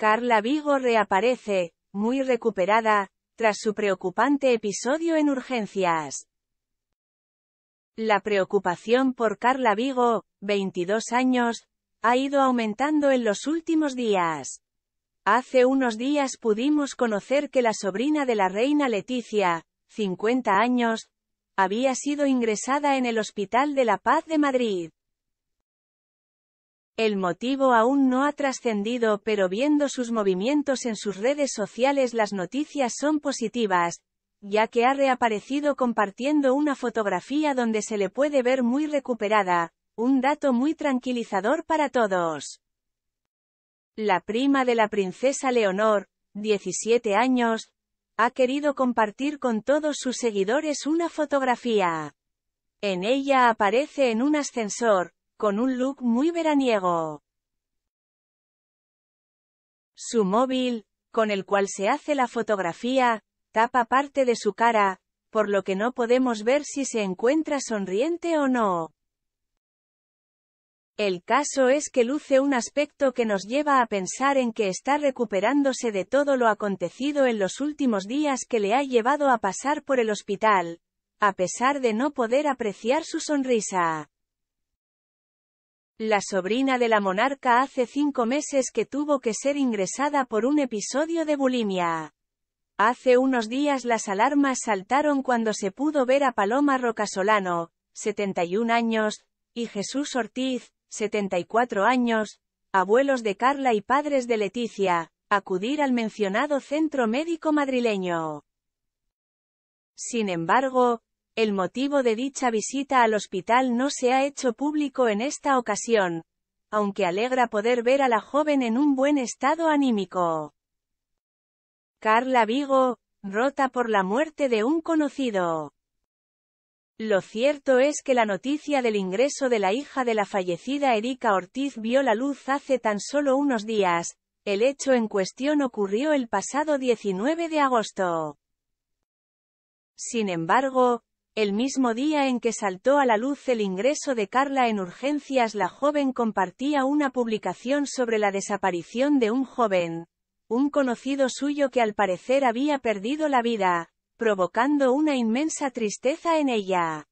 Carla Vigo reaparece, muy recuperada, tras su preocupante episodio en urgencias. La preocupación por Carla Vigo, 22 años, ha ido aumentando en los últimos días. Hace unos días pudimos conocer que la sobrina de la reina Leticia, 50 años, había sido ingresada en el Hospital de la Paz de Madrid. El motivo aún no ha trascendido pero viendo sus movimientos en sus redes sociales las noticias son positivas, ya que ha reaparecido compartiendo una fotografía donde se le puede ver muy recuperada, un dato muy tranquilizador para todos. La prima de la princesa Leonor, 17 años, ha querido compartir con todos sus seguidores una fotografía. En ella aparece en un ascensor, con un look muy veraniego. Su móvil, con el cual se hace la fotografía, tapa parte de su cara, por lo que no podemos ver si se encuentra sonriente o no. El caso es que luce un aspecto que nos lleva a pensar en que está recuperándose de todo lo acontecido en los últimos días que le ha llevado a pasar por el hospital, a pesar de no poder apreciar su sonrisa. La sobrina de la monarca hace cinco meses que tuvo que ser ingresada por un episodio de bulimia. Hace unos días las alarmas saltaron cuando se pudo ver a Paloma Rocasolano, 71 años, y Jesús Ortiz, 74 años, abuelos de Carla y padres de Leticia, acudir al mencionado centro médico madrileño. Sin embargo, el motivo de dicha visita al hospital no se ha hecho público en esta ocasión, aunque alegra poder ver a la joven en un buen estado anímico. Carla Vigo, rota por la muerte de un conocido. Lo cierto es que la noticia del ingreso de la hija de la fallecida Erika Ortiz vio la luz hace tan solo unos días, el hecho en cuestión ocurrió el pasado 19 de agosto. Sin embargo, el mismo día en que saltó a la luz el ingreso de Carla en urgencias, la joven compartía una publicación sobre la desaparición de un joven, un conocido suyo que al parecer había perdido la vida, provocando una inmensa tristeza en ella.